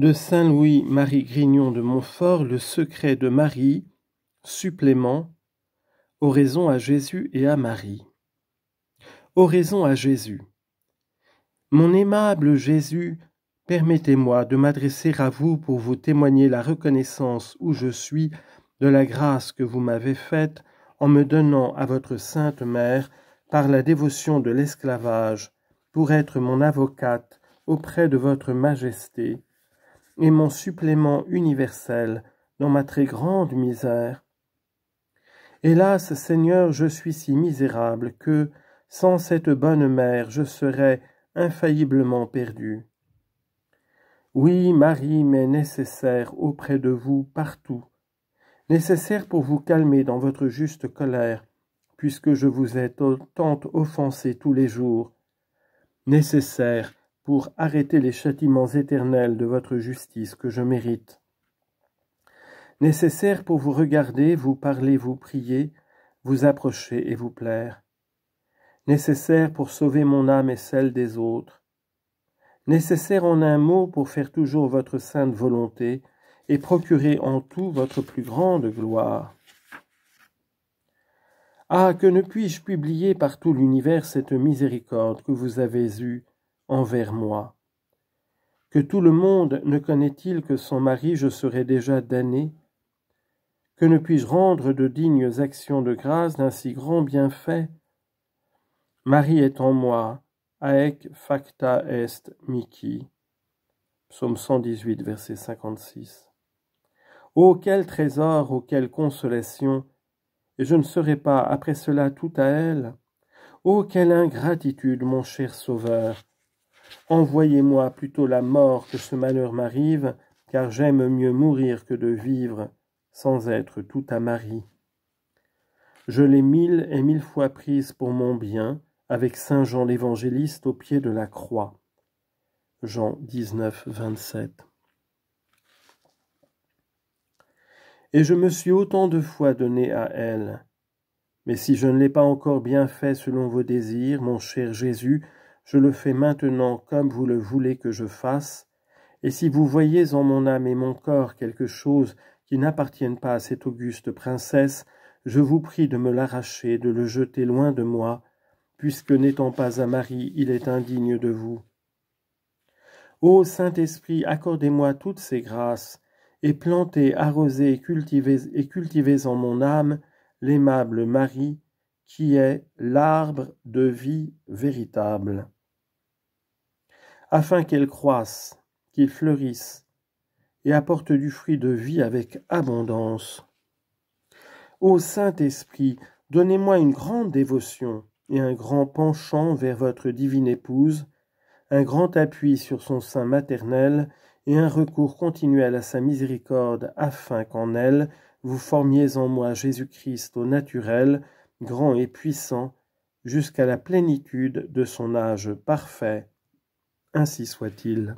de Saint Louis-Marie Grignon de Montfort, Le secret de Marie, supplément, Oraison à Jésus et à Marie. Oraison à Jésus. Mon aimable Jésus, permettez-moi de m'adresser à vous pour vous témoigner la reconnaissance où je suis de la grâce que vous m'avez faite en me donnant à votre sainte mère par la dévotion de l'esclavage pour être mon avocate auprès de votre majesté et mon supplément universel dans ma très grande misère. Hélas, Seigneur, je suis si misérable que, sans cette bonne mère, je serais infailliblement perdu. Oui, Marie mais nécessaire auprès de vous partout, nécessaire pour vous calmer dans votre juste colère, puisque je vous ai tant offensé tous les jours, nécessaire pour arrêter les châtiments éternels de votre justice que je mérite. Nécessaire pour vous regarder, vous parler, vous prier, vous approcher et vous plaire. Nécessaire pour sauver mon âme et celle des autres. Nécessaire en un mot pour faire toujours votre sainte volonté et procurer en tout votre plus grande gloire. Ah, que ne puis-je publier par tout l'univers cette miséricorde que vous avez eue, envers moi. Que tout le monde ne connaît-il que son mari je serais déjà damné Que ne puis-je rendre de dignes actions de grâce d'un si grand bienfait Marie est en moi, aec facta est mici. Psaume 118, verset 56. Ô quel trésor, ô quelle consolation Et je ne serai pas après cela tout à elle Ô quelle ingratitude, mon cher Sauveur Envoyez-moi plutôt la mort que ce malheur m'arrive, car j'aime mieux mourir que de vivre sans être tout à Marie. Je l'ai mille et mille fois prise pour mon bien, avec saint Jean l'évangéliste au pied de la croix. Jean 19, 27. Et je me suis autant de fois donné à elle. Mais si je ne l'ai pas encore bien fait selon vos désirs, mon cher Jésus, je le fais maintenant comme vous le voulez que je fasse, et si vous voyez en mon âme et mon corps quelque chose qui n'appartienne pas à cette auguste princesse, je vous prie de me l'arracher de le jeter loin de moi, puisque n'étant pas un mari, il est indigne de vous. Ô Saint-Esprit, accordez-moi toutes ces grâces, et plantez, arrosez cultivez, et cultivez en mon âme l'aimable Marie, qui est l'arbre de vie véritable, afin qu'elle croisse, qu'il fleurisse et apporte du fruit de vie avec abondance. Ô Saint-Esprit, donnez-moi une grande dévotion et un grand penchant vers votre divine épouse, un grand appui sur son sein maternel et un recours continuel à sa miséricorde afin qu'en elle vous formiez en moi Jésus-Christ au naturel, grand et puissant, jusqu'à la plénitude de son âge parfait. Ainsi soit-il.